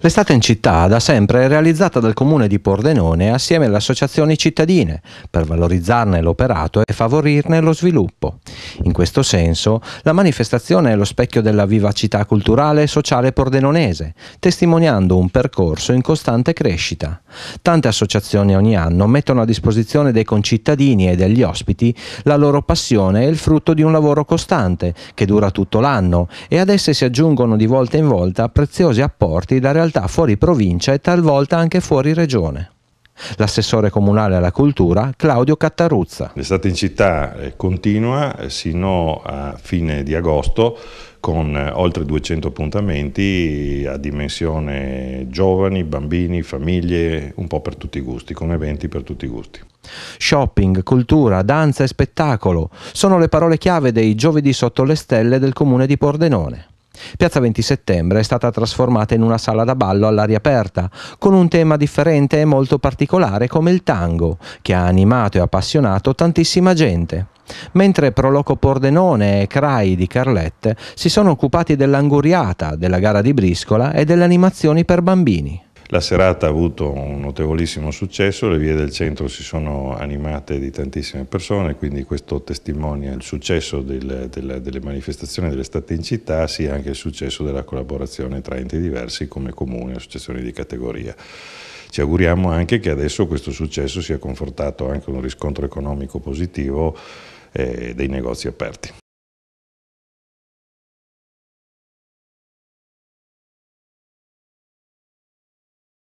L'estate in città da sempre è realizzata dal comune di Pordenone assieme alle associazioni cittadine per valorizzarne l'operato e favorirne lo sviluppo. In questo senso la manifestazione è lo specchio della vivacità culturale e sociale pordenonese, testimoniando un percorso in costante crescita. Tante associazioni ogni anno mettono a disposizione dei concittadini e degli ospiti la loro passione e il frutto di un lavoro costante che dura tutto l'anno e ad esse si aggiungono di volta in volta preziosi apporti da realizzare realtà fuori provincia e talvolta anche fuori regione. L'assessore comunale alla cultura Claudio Cattaruzza. L'estate in città eh, continua eh, sino a fine di agosto con eh, oltre 200 appuntamenti a dimensione giovani, bambini, famiglie, un po' per tutti i gusti, con eventi per tutti i gusti. Shopping, cultura, danza e spettacolo sono le parole chiave dei giovedì sotto le stelle del comune di Pordenone. Piazza 20 Settembre è stata trasformata in una sala da ballo all'aria aperta, con un tema differente e molto particolare come il tango, che ha animato e appassionato tantissima gente. Mentre Proloco Pordenone e Crai di Carlette si sono occupati dell'anguriata, della gara di briscola e delle animazioni per bambini. La serata ha avuto un notevolissimo successo, le vie del centro si sono animate di tantissime persone, quindi questo testimonia il successo del, del, delle manifestazioni dell'estate in città, sia anche il successo della collaborazione tra enti diversi come comuni e associazioni di categoria. Ci auguriamo anche che adesso questo successo sia confortato anche da un riscontro economico positivo eh, dei negozi aperti.